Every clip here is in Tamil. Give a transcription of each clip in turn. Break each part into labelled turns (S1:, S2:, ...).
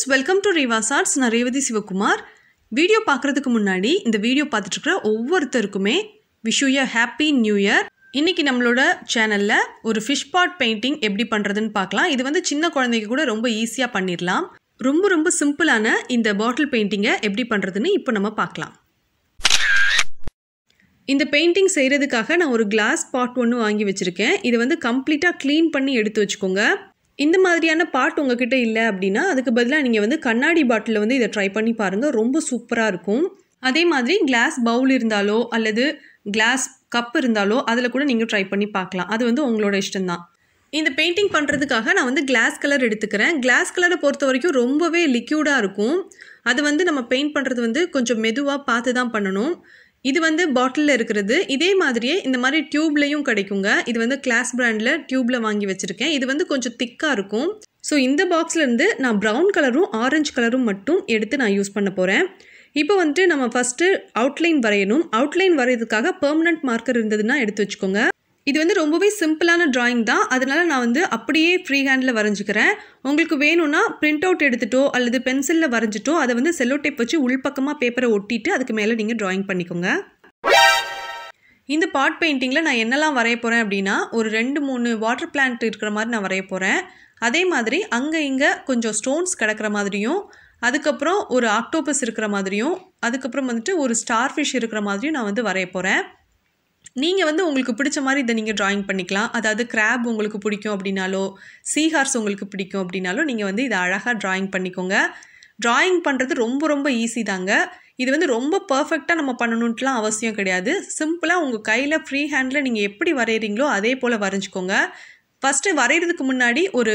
S1: students welcome to Reva's arts நான் ரேவதி சிவகுமார் வீடியோ பார்க்குறதுக்கு முன்னாடி இந்த வீடியோ பார்த்துட்ருக்குற ஒவ்வொருத்தருக்குமே wish you happy new year இன்றைக்கி நம்மளோட சேனலில் ஒரு ஃபிஷ் பாட் பெயிண்டிங் எப்படி பண்ணுறதுன்னு பார்க்கலாம் இது வந்து சின்ன குழந்தைக்கு கூட ரொம்ப ஈஸியாக பண்ணிடலாம் ரொம்ப ரொம்ப சிம்பிளான இந்த பாட்டில் பெயிண்டிங்கை எப்படி பண்ணுறதுன்னு இப்போ நம்ம பார்க்கலாம் இந்த பெயிண்டிங் செய்கிறதுக்காக நான் ஒரு கிளாஸ் பாட் ஒன்று வாங்கி வச்சுருக்கேன் இதை வந்து கம்ப்ளீட்டாக க்ளீன் பண்ணி எடுத்து வச்சுக்கோங்க இந்த மாதிரியான பாட் உங்ககிட்ட இல்லை அப்படின்னா அதுக்கு பதிலாக நீங்கள் வந்து கண்ணாடி பாட்டிலில் வந்து இதை ட்ரை பண்ணி பாருங்கள் ரொம்ப சூப்பராக இருக்கும் அதே மாதிரி கிளாஸ் பவுல் இருந்தாலோ அல்லது கிளாஸ் கப் இருந்தாலோ அதில் கூட நீங்கள் ட்ரை பண்ணி பார்க்கலாம் அது வந்து உங்களோட இஷ்டம்தான் இந்த பெயிண்டிங் பண்ணுறதுக்காக நான் வந்து கிளாஸ் கலர் எடுத்துக்கிறேன் கிளாஸ் கலரை பொறுத்த வரைக்கும் ரொம்பவே லிக்யூடாக இருக்கும் அது வந்து நம்ம பெயிண்ட் பண்ணுறது வந்து கொஞ்சம் மெதுவாக பார்த்து தான் பண்ணணும் இது வந்து பாட்டிலில் இருக்கிறது இதே மாதிரியே இந்த மாதிரி டியூப்லேயும் கிடைக்குங்க இது வந்து கிளாஸ் பிராண்டில் டியூப்பில் வாங்கி வச்சுருக்கேன் இது வந்து கொஞ்சம் திக்காக இருக்கும் ஸோ இந்த பாக்ஸ்லேருந்து நான் ப்ரௌன் கலரும் ஆரஞ்சு கலரும் மட்டும் எடுத்து நான் யூஸ் பண்ண போகிறேன் இப்போ வந்துட்டு நம்ம ஃபஸ்ட்டு அவுட்லைன் வரையணும் அவுட்லைன் வரையிறதுக்காக பெர்மனண்ட் மார்க்கர் இருந்ததுன்னா எடுத்து வச்சுக்கோங்க இது வந்து ரொம்பவே சிம்பிளான ட்ராயிங் தான் அதனால் நான் வந்து அப்படியே ஃப்ரீ ஹேண்டில் வரைஞ்சிக்கிறேன் உங்களுக்கு வேணும்னா பிரிண்ட் அவுட் எடுத்துட்டோ அல்லது பென்சிலில் வரைஞ்சிட்டோ அதை வந்து செல்லோ டேப் வச்சு உள்பக்கமாக பேப்பரை ஒட்டிட்டு அதுக்கு மேலே நீங்கள் ட்ராயிங் பண்ணிக்கோங்க இந்த பாட் பெயிண்டிங்கில் நான் என்னெல்லாம் வரைய போகிறேன் அப்படின்னா ஒரு ரெண்டு மூணு வாட்டர் பிளான்ட் இருக்கிற மாதிரி நான் வரைய போகிறேன் அதே மாதிரி அங்கே இங்கே கொஞ்சம் ஸ்டோன்ஸ் கிடக்கிற மாதிரியும் அதுக்கப்புறம் ஒரு ஆக்டோபஸ் இருக்கிற மாதிரியும் அதுக்கப்புறம் வந்துட்டு ஒரு ஸ்டார் ஃபிஷ் இருக்கிற மாதிரியும் நான் வந்து வரைய போகிறேன் நீங்கள் வந்து உங்களுக்கு பிடிச்ச மாதிரி இதை நீங்கள் ட்ராயிங் பண்ணிக்கலாம் அதாவது கிராப் உங்களுக்கு பிடிக்கும் அப்படின்னாலோ சீஹார்ஸ் உங்களுக்கு பிடிக்கும் அப்படின்னாலோ நீங்கள் வந்து இதை அழகாக ட்ராயிங் பண்ணிக்கோங்க ட்ராயிங் பண்ணுறது ரொம்ப ரொம்ப ஈஸி தாங்க இது வந்து ரொம்ப பர்ஃபெக்டாக நம்ம பண்ணணுன்ட்டுலாம் அவசியம் கிடையாது சிம்பிளாக உங்கள் கையில் ஃப்ரீ ஹேண்டில் நீங்கள் எப்படி வரைகிறீங்களோ அதே போல் வரைஞ்சிக்கோங்க ஃபஸ்ட்டு வரைகிறதுக்கு முன்னாடி ஒரு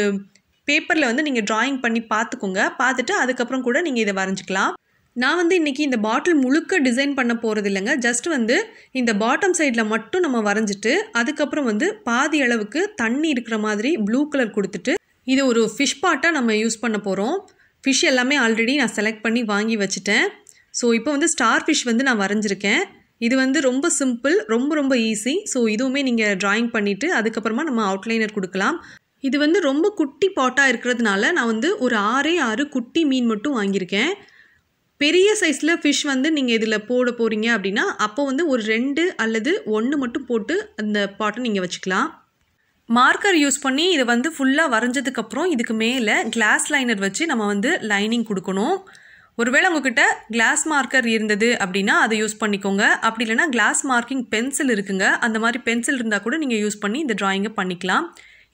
S1: பேப்பரில் வந்து நீங்கள் ட்ராயிங் பண்ணி பார்த்துக்கோங்க பார்த்துட்டு அதுக்கப்புறம் கூட நீங்கள் இதை வரைஞ்சிக்கலாம் நான் வந்து இன்றைக்கி இந்த பாட்டில் முழுக்க டிசைன் பண்ண போகிறது இல்லைங்க ஜஸ்ட் வந்து இந்த பாட்டம் சைடில் மட்டும் நம்ம வரைஞ்சிட்டு அதுக்கப்புறம் வந்து பாதி அளவுக்கு தண்ணி இருக்கிற மாதிரி ப்ளூ கலர் கொடுத்துட்டு இது ஒரு ஃபிஷ் பாட்டாக நம்ம யூஸ் பண்ண போகிறோம் ஃபிஷ் எல்லாமே ஆல்ரெடி நான் செலக்ட் பண்ணி வாங்கி வச்சுட்டேன் ஸோ இப்போ வந்து ஸ்டார் ஃபிஷ் வந்து நான் வரைஞ்சிருக்கேன் இது வந்து ரொம்ப சிம்பிள் ரொம்ப ரொம்ப ஈஸி ஸோ இதுவுமே நீங்கள் ட்ராயிங் பண்ணிவிட்டு அதுக்கப்புறமா நம்ம அவுட்லைனர் கொடுக்கலாம் இது வந்து ரொம்ப குட்டி பாட்டாக இருக்கிறதுனால நான் வந்து ஒரு ஆறே ஆறு குட்டி மீன் மட்டும் வாங்கியிருக்கேன் பெரிய சைஸில் ஃபிஷ் வந்து நீங்கள் இதில் போட போகிறீங்க அப்படின்னா அப்போ வந்து ஒரு ரெண்டு அல்லது ஒன்று மட்டும் போட்டு அந்த பாட்டை நீங்கள் வச்சுக்கலாம் மார்க்கர் யூஸ் பண்ணி இதை வந்து ஃபுல்லாக வரைஞ்சதுக்கப்புறம் இதுக்கு மேலே கிளாஸ் லைனர் வச்சு நம்ம வந்து லைனிங் கொடுக்கணும் ஒருவேளை உங்ககிட்ட கிளாஸ் மார்க்கர் இருந்தது அப்படின்னா அதை யூஸ் பண்ணிக்கோங்க அப்படி இல்லைன்னா கிளாஸ் மார்க்கிங் பென்சில் இருக்குங்க அந்த மாதிரி பென்சில் இருந்தால் கூட நீங்கள் யூஸ் பண்ணி இந்த ட்ராயிங்கை பண்ணிக்கலாம்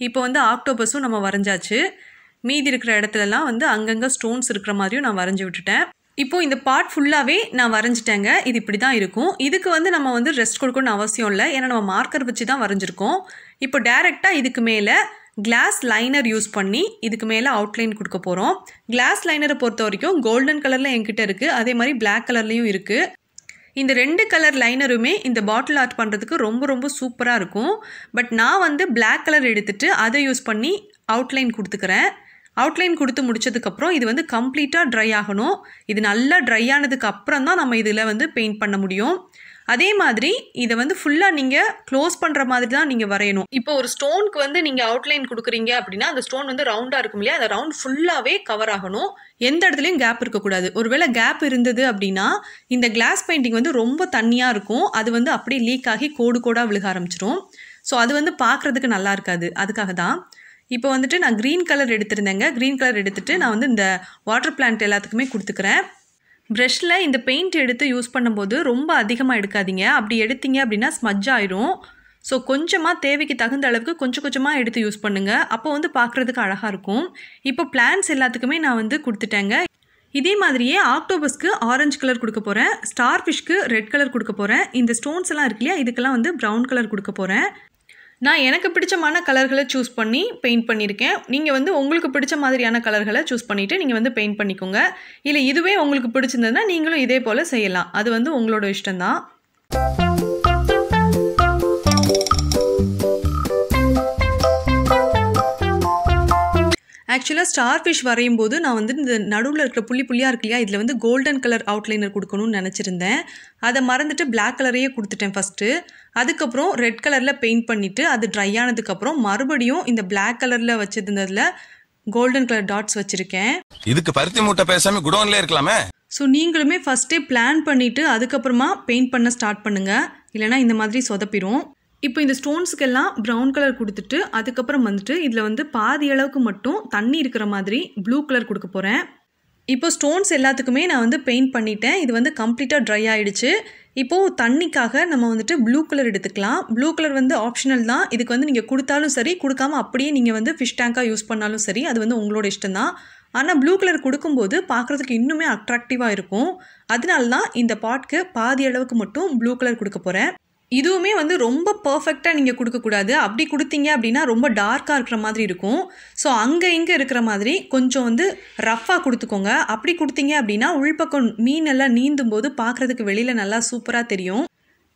S1: இப்போ வந்து ஆக்டோபஸும் நம்ம வரைஞ்சாச்சு மீதி இருக்கிற இடத்துலலாம் வந்து அங்கங்கே ஸ்டோன்ஸ் இருக்கிற மாதிரியும் நான் வரைஞ்சி விட்டுட்டேன் இப்போது இந்த பார்ட் ஃபுல்லாகவே நான் வரைஞ்சிட்டேங்க இது இப்படி தான் இருக்கும் இதுக்கு வந்து நம்ம வந்து ரெஸ்ட் கொடுக்கணும்னு அவசியம் இல்லை ஏன்னா நம்ம மார்க்கர் வச்சு தான் வரைஞ்சிருக்கோம் இப்போ டேரெக்டாக இதுக்கு மேலே கிளாஸ் லைனர் யூஸ் பண்ணி இதுக்கு மேலே அவுட்லைன் கொடுக்க போகிறோம் கிளாஸ் லைனரை பொறுத்த வரைக்கும் கோல்டன் கலரில் என்கிட்ட இருக்குது அதே மாதிரி பிளாக் கலர்லேயும் இருக்குது இந்த ரெண்டு கலர் லைனருமே இந்த பாட்டில் ஆர்ட் பண்ணுறதுக்கு ரொம்ப ரொம்ப சூப்பராக இருக்கும் பட் நான் வந்து பிளாக் கலர் எடுத்துகிட்டு அதை யூஸ் பண்ணி அவுட்லைன் கொடுத்துக்கிறேன் அவுட்லைன் கொடுத்து முடிச்சதுக்கப்புறம் இது வந்து கம்ப்ளீட்டாக ட்ரை ஆகணும் இது நல்லா ட்ரை ஆனதுக்கு அப்புறம் தான் நம்ம இதில் வந்து பெயிண்ட் பண்ண முடியும் அதே மாதிரி இதை வந்து ஃபுல்லாக நீங்கள் க்ளோஸ் பண்ணுற மாதிரி தான் நீங்கள் வரையணும் இப்போ ஒரு ஸ்டோனுக்கு வந்து நீங்கள் அவுட்லைன் கொடுக்குறீங்க அப்படின்னா அந்த ஸ்டோன் வந்து ரவுண்டாக இருக்கும் இல்லையா அந்த ரவுண்ட் ஃபுல்லாகவே கவர் ஆகணும் எந்த இடத்துலையும் கேப் இருக்கக்கூடாது ஒருவேளை கேப் இருந்தது அப்படின்னா இந்த கிளாஸ் பெயிண்டிங் வந்து ரொம்ப தண்ணியாக இருக்கும் அது வந்து அப்படியே லீக் ஆகி கோடு கோடாக விழுக ஆரம்பிச்சிடும் ஸோ அது வந்து பார்க்குறதுக்கு நல்லா இருக்காது அதுக்காக தான் இப்போ வந்துட்டு நான் க்ரீன் கலர் எடுத்திருந்தேங்க க்ரீன் கலர் எடுத்துகிட்டு நான் வந்து இந்த வாட்டர் பிளான்ட் எல்லாத்துக்குமே கொடுத்துக்கிறேன் ப்ரெஷ்ஷில் இந்த பெயிண்ட் எடுத்து யூஸ் பண்ணும்போது ரொம்ப அதிகமாக எடுக்காதீங்க அப்படி எடுத்தீங்க அப்படின்னா ஸ்மஜ் ஆயிரும் ஸோ கொஞ்சமாக தேவைக்கு தகுந்த அளவுக்கு கொஞ்சம் கொஞ்சமாக எடுத்து யூஸ் பண்ணுங்கள் அப்போ வந்து பார்க்குறதுக்கு அழகாக இருக்கும் இப்போ பிளான்ஸ் எல்லாத்துக்குமே நான் வந்து கொடுத்துட்டேங்க இதே மாதிரியே ஆக்டோபஸ்க்கு ஆரஞ்சு கலர் கொடுக்க போகிறேன் ஸ்டார் ஃபிஷ்க்கு ரெட் கலர் கொடுக்க போகிறேன் இந்த ஸ்டோன்ஸ் எல்லாம் இருக்கு இல்லையா இதுக்கெல்லாம் வந்து ப்ரௌன் கலர் கொடுக்க போகிறேன் நான் எனக்கு பிடிச்சமான கலர்களை சூஸ் பண்ணி பெயிண்ட் பண்ணியிருக்கேன் நீங்கள் வந்து உங்களுக்கு பிடிச்ச மாதிரியான கலர்களை சூஸ் பண்ணிவிட்டு நீங்கள் வந்து பெயிண்ட் பண்ணிக்கோங்க இல்லை இதுவே உங்களுக்கு பிடிச்சிருந்ததுன்னா நீங்களும் இதே போல் செய்யலாம் அது வந்து உங்களோட இஷ்டம்தான் ஆக்சுவலாக ஸ்டார் ஃபிஷ் வரையும் போது நான் வந்து இந்த நடுவில் இருக்கிற புள்ளி புள்ளியாக இருக்கு இல்லையா இதில் வந்து கோல்டன் கலர் அவுட்லைனர் கொடுக்கணும்னு நினச்சிருந்தேன் அதை மறந்துட்டு பிளாக் கலரையே கொடுத்துட்டேன் ஃபஸ்ட்டு அதுக்கப்புறம் ரெட் கலரில் பெயிண்ட் பண்ணிவிட்டு அது ட்ரை ஆனதுக்கப்புறம் மறுபடியும் இந்த பிளாக் கலரில் வச்சுருந்ததில் கோல்டன் கலர் டாட்ஸ் வச்சுருக்கேன் இதுக்கு பருத்தி மூட்டை பேசாமல் குடோன்லேயே இருக்கலாமே ஸோ நீங்களுமே ஃபஸ்ட்டே பிளான் பண்ணிவிட்டு அதுக்கப்புறமா பெயிண்ட் பண்ண ஸ்டார்ட் பண்ணுங்கள் இல்லைனா இந்த மாதிரி சொதப்பிடும் இப்போ இந்த ஸ்டோன்ஸுக்கெல்லாம் ப்ரௌன் கலர் கொடுத்துட்டு அதுக்கப்புறம் வந்துட்டு இதில் வந்து பாதி அளவுக்கு மட்டும் தண்ணி இருக்கிற மாதிரி ப்ளூ கலர் கொடுக்க போகிறேன் இப்போ ஸ்டோன்ஸ் எல்லாத்துக்குமே நான் வந்து பெயிண்ட் பண்ணிட்டேன் இது வந்து கம்ப்ளீட்டாக ட்ரை ஆகிடுச்சு இப்போது தண்ணிக்காக நம்ம வந்துட்டு ப்ளூ கலர் எடுத்துக்கலாம் ப்ளூ கலர் வந்து ஆப்ஷனல் தான் இதுக்கு வந்து நீங்கள் கொடுத்தாலும் சரி கொடுக்காம அப்படியே நீங்கள் வந்து ஃபிஷ் டேங்காக யூஸ் பண்ணாலும் சரி அது வந்து உங்களோட இஷ்டம் தான் ஆனால் ப்ளூ கலர் கொடுக்கும்போது பார்க்குறதுக்கு இன்னுமே அட்ராக்டிவாக இருக்கும் அதனால தான் இந்த பாட்டுக்கு பாதி அளவுக்கு மட்டும் ப்ளூ கலர் கொடுக்க போகிறேன் இதுவுமே வந்து ரொம்ப பர்ஃபெக்டாக நீங்கள் கொடுக்கக்கூடாது அப்படி கொடுத்தீங்க அப்படின்னா ரொம்ப டார்க்காக இருக்கிற மாதிரி இருக்கும் ஸோ அங்கே இங்கே இருக்கிற மாதிரி கொஞ்சம் வந்து ரஃப்பாக கொடுத்துக்கோங்க அப்படி கொடுத்தீங்க அப்படின்னா உள்பக்கம் மீன் எல்லாம் நீந்தும் போது பார்க்குறதுக்கு வெளியில் நல்லா சூப்பராக தெரியும்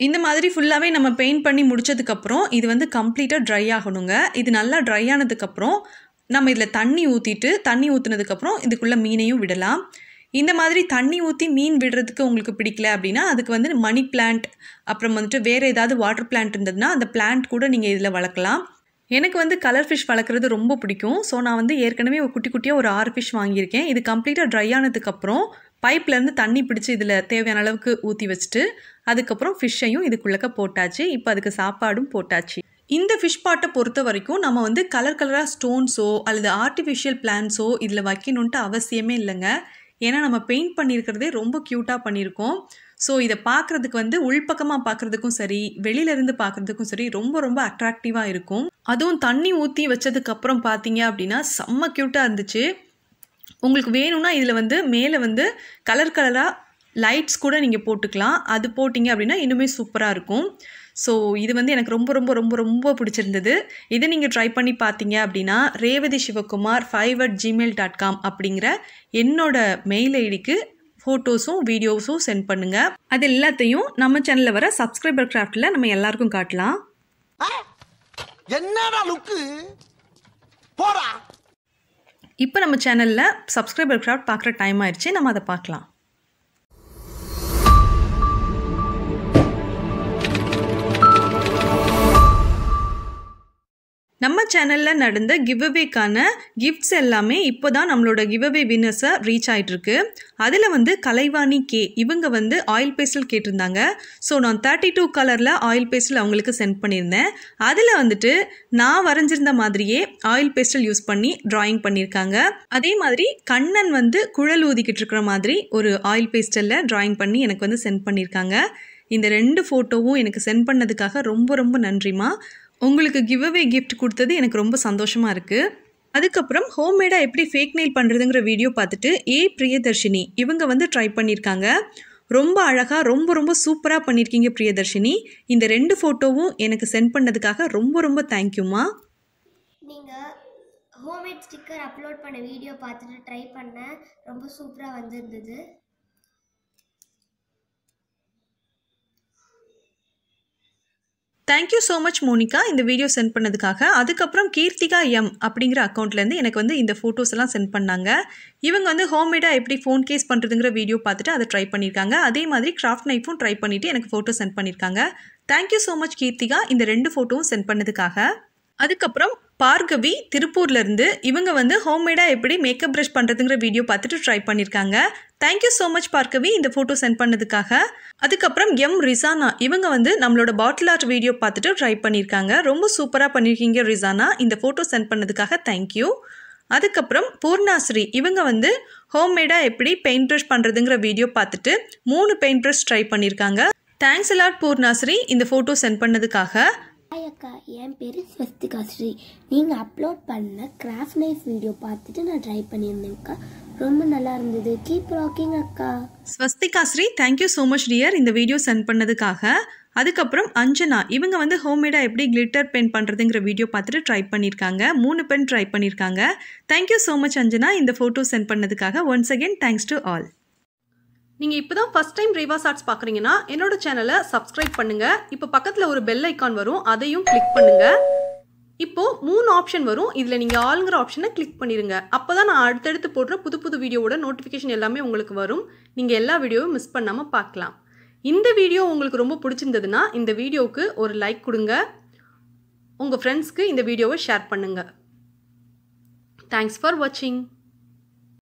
S1: இந்த மாதிரி ஃபுல்லாகவே நம்ம பெயிண்ட் பண்ணி முடித்ததுக்கப்புறம் இது வந்து கம்ப்ளீட்டாக ட்ரை ஆகணுங்க இது நல்லா ட்ரை ஆனதுக்கப்புறம் நம்ம இதில் தண்ணி ஊற்றிட்டு தண்ணி ஊற்றுனதுக்கப்புறம் இதுக்குள்ளே மீனையும் விடலாம் இந்த மாதிரி தண்ணி ஊற்றி மீன் விடுறதுக்கு உங்களுக்கு பிடிக்கல அப்படின்னா அதுக்கு வந்து மணி பிளான்ட் அப்புறம் வந்துட்டு வேறு ஏதாவது வாட்டர் பிளான்ட் இருந்ததுன்னா அந்த பிளான்ட் கூட நீங்கள் இதில் வளர்க்கலாம் எனக்கு வந்து கலர் ஃபிஷ் வளர்க்குறது ரொம்ப பிடிக்கும் ஸோ நான் வந்து ஏற்கனவே ஒரு குட்டி குட்டியாக ஒரு ஆறு ஃபிஷ் வாங்கியிருக்கேன் இது கம்ப்ளீட்டாக ட்ரை ஆனதுக்கப்புறம் பைப்லேருந்து தண்ணி பிடிச்சி இதில் தேவையான அளவுக்கு ஊற்றி வச்சுட்டு அதுக்கப்புறம் ஃபிஷ்ஷையும் இதுக்குள்ளக்க போட்டாச்சு இப்போ அதுக்கு சாப்பாடும் போட்டாச்சு இந்த ஃபிஷ் பாட்டை பொறுத்த வரைக்கும் நம்ம வந்து கலர் கலராக ஸ்டோன்ஸோ அல்லது ஆர்டிஃபிஷியல் பிளான்ஸோ இதில் வைக்கணுன்ட்டு அவசியமே இல்லைங்க ஏன்னா நம்ம பெயிண்ட் பண்ணியிருக்கிறதே ரொம்ப க்யூட்டாக பண்ணியிருக்கோம் ஸோ இதை பார்க்குறதுக்கு வந்து உள்பக்கமாக பார்க்குறதுக்கும் சரி வெளியிலேருந்து பார்க்குறதுக்கும் சரி ரொம்ப ரொம்ப அட்ராக்டிவாக இருக்கும் அதுவும் தண்ணி ஊற்றி வச்சதுக்கப்புறம் பார்த்தீங்க அப்படின்னா செம்ம க்யூட்டாக இருந்துச்சு உங்களுக்கு வேணும்னா இதில் வந்து மேலே வந்து கலர் கலராக லைட்ஸ் கூட நீங்கள் போட்டுக்கலாம் அது போட்டிங்க அப்படின்னா இன்னுமே சூப்பராக இருக்கும் ஸோ இது வந்து எனக்கு ரொம்ப ரொம்ப ரொம்ப ரொம்ப பிடிச்சிருந்தது இதை நீங்கள் ட்ரை பண்ணி பார்த்தீங்க அப்படின்னா Revathi Sivakumar five at Gmail dot com அப்படிங்கிற என்னோடய மெயில் ஐடிக்கு ஃபோட்டோஸும் வீடியோஸும் சென்ட் பண்ணுங்கள் அது எல்லாத்தையும் நம்ம சேனலில் வர சப்ஸ்கிரைபர் கிராஃப்டில் நம்ம எல்லாருக்கும் காட்டலாம் இப்போ நம்ம சேனலில் சப்ஸ்கிரைபர் கிராஃப்ட் பார்க்குற டைம் ஆயிடுச்சு நம்ம அதை பார்க்கலாம் நம்ம சேனலில் நடந்த கிவ்அவேக்கான கிஃப்ட்ஸ் எல்லாமே இப்போ தான் நம்மளோட கிவ்அவே வின்னர்ஸை ரீச் ஆகிட்டுருக்கு அதில் வந்து கலைவாணி கே இவங்க வந்து ஆயில் பேஸ்டல் கேட்டிருந்தாங்க ஸோ நான் தேர்ட்டி டூ கலரில் ஆயில் பேஸ்டல் அவங்களுக்கு சென்ட் பண்ணியிருந்தேன் அதில் வந்துட்டு நான் வரைஞ்சிருந்த மாதிரியே ஆயில் பேஸ்டல் யூஸ் பண்ணி ட்ராயிங் பண்ணியிருக்காங்க அதே மாதிரி கண்ணன் வந்து குழல் ஊதிக்கிட்டு இருக்கிற மாதிரி ஒரு ஆயில் பேஸ்டலில் ட்ராயிங் பண்ணி எனக்கு வந்து சென்ட் பண்ணியிருக்காங்க இந்த ரெண்டு ஃபோட்டோவும் எனக்கு சென்ட் பண்ணதுக்காக ரொம்ப ரொம்ப நன்றிமா உங்களுக்கு கிவ் அவே கிஃப்ட் கொடுத்தது எனக்கு ரொம்ப சந்தோஷமாக இருக்குது அதுக்கப்புறம் ஹோம்மேடாக எப்படி ஃபேக் நெயில் பண்ணுறதுங்கிற வீடியோ பார்த்துட்டு ஏ பிரியதர்ஷினி இவங்க வந்து ட்ரை பண்ணியிருக்காங்க ரொம்ப அழகாக ரொம்ப ரொம்ப சூப்பராக பண்ணியிருக்கீங்க பிரியதர்ஷினி இந்த ரெண்டு ஃபோட்டோவும் எனக்கு சென்ட் பண்ணதுக்காக ரொம்ப ரொம்ப தேங்க்யூம்மா நீங்கள் ஹோம்மேட் ஸ்டிக்கர் அப்லோட் பண்ண வீடியோ பார்த்துட்டு ட்ரை பண்ணேன் ரொம்ப சூப்பராக வந்துருந்தது தேங்க்யூ ஸோ மச் மோனிகா இந்த வீடியோ சென்ட் பண்ணதுக்காக அதுக்கப்புறம் கீர்த்திகா எம் அப்படிங்கிற அக்கௌண்ட்லேருந்து எனக்கு வந்து இந்த ஃபோட்டோஸ் எல்லாம் சென்ட் பண்ணாங்க இவங்க வந்து ஹோம்மேடாக எப்படி ஃபோன் கேஸ் பண்ணுறதுங்கிற வீடியோ பார்த்துட்டு அதை ட்ரை பண்ணியிருக்காங்க அதே மாதிரி கிராஃப்ட் நைஃபும் ட்ரை பண்ணிவிட்டு எனக்கு ஃபோட்டோ சென்ட் பண்ணியிருக்காங்க தேங்க்யூ ஸோ மச் கீர்த்திகா இந்த ரெண்டு ஃபோட்டோவும் சென்ட் பண்ணதுக்காக அதுக்கப்புறம் பார்கவி திருப்பூர்லேருந்து இவங்க வந்து ஹோம்மேடாக எப்படி மேக்கப் ப்ரஷ் பண்ணுறதுங்கிற வீடியோ பார்த்துட்டு ட்ரை பண்ணியிருக்காங்க தேங்க்யூ ஸோ மச் பார்க்கவி இந்த ஃபோட்டோ சென்ட் பண்ணதுக்காக அதுக்கப்புறம் எம் ரிசானா இவங்க வந்து நம்மளோட பாட்டில் ஆர்ட் வீடியோ பார்த்துட்டு ட்ரை பண்ணியிருக்காங்க ரொம்ப சூப்பராக பண்ணியிருக்கீங்க ரிசானா இந்த ஃபோட்டோ சென்ட் பண்ணதுக்காக தேங்க்யூ அதுக்கப்புறம் பூர்ணாஸ்ரீ இவங்க வந்து ஹோம்மேடாக எப்படி பெயிண்ட் ப்ரஷ் பண்ணுறதுங்கிற வீடியோ பார்த்துட்டு மூணு பெயிண்ட் ப்ரஷ் ட்ரை பண்ணியிருக்காங்க தேங்க்ஸ் அலாட் பூர்ணாஸ்ரீ இந்த ஃபோட்டோ சென்ட் பண்ணதுக்காக ஹாய் அக்கா என் பேர் ஸ்வஸ்திகா ஸ்ரீ நீங்கள் அப்லோட் பண்ண கிராஃப்ட் நைஸ் வீடியோ பார்த்துட்டு நான் ட்ரை பண்ணியிருந்தேன்க்கா ரொம்ப நல்லா இருந்தது கீப் ராக்கிங் அக்கா Swasthika Sri thank you so much dear இந்த வீடியோ சென்ட் பண்ணதுக்காக அதுக்கப்புறம் அஞ்சனா இவங்க வந்து ஹோம்மேடாக எப்படி கிளிட்டர் பெயிண்ட் பண்ணுறதுங்கிற வீடியோ பார்த்துட்டு ட்ரை பண்ணியிருக்காங்க மூணு பெண் ட்ரை பண்ணியிருக்காங்க தேங்க்யூ ஸோ மச் அஞ்சனா இந்த ஃபோட்டோ சென்ட் பண்ணதுக்காக once again thanks to all நீங்கள் இப்போ தான் ஃபஸ்ட் டைம் ரேவாஸ் ஆர்ட்ஸ் பார்க்குறீங்கன்னா என்னோட சேனலை சப்ஸ்கிரைப் பண்ணுங்கள் இப்போ பக்கத்தில் ஒரு பெல் ஐக்கான் வரும் அதையும் கிளிக் பண்ணுங்கள் இப்போது மூணு ஆப்ஷன் வரும் இதில் நீங்கள் ஆளுங்கிற ஆப்ஷனை கிளிக் பண்ணிடுங்க அப்போ தான் நான் அடுத்தடுத்து போடுற புது புது வீடியோவோட நோட்டிஃபிகேஷன் எல்லாமே உங்களுக்கு வரும் நீங்கள் எல்லா வீடியோவும் மிஸ் பண்ணாமல் பார்க்கலாம் இந்த வீடியோ உங்களுக்கு ரொம்ப பிடிச்சிருந்ததுன்னா இந்த வீடியோவுக்கு ஒரு லைக் கொடுங்க உங்கள் ஃப்ரெண்ட்ஸ்க்கு இந்த வீடியோவை ஷேர் பண்ணுங்கள் தேங்க்ஸ் ஃபார் வாட்சிங்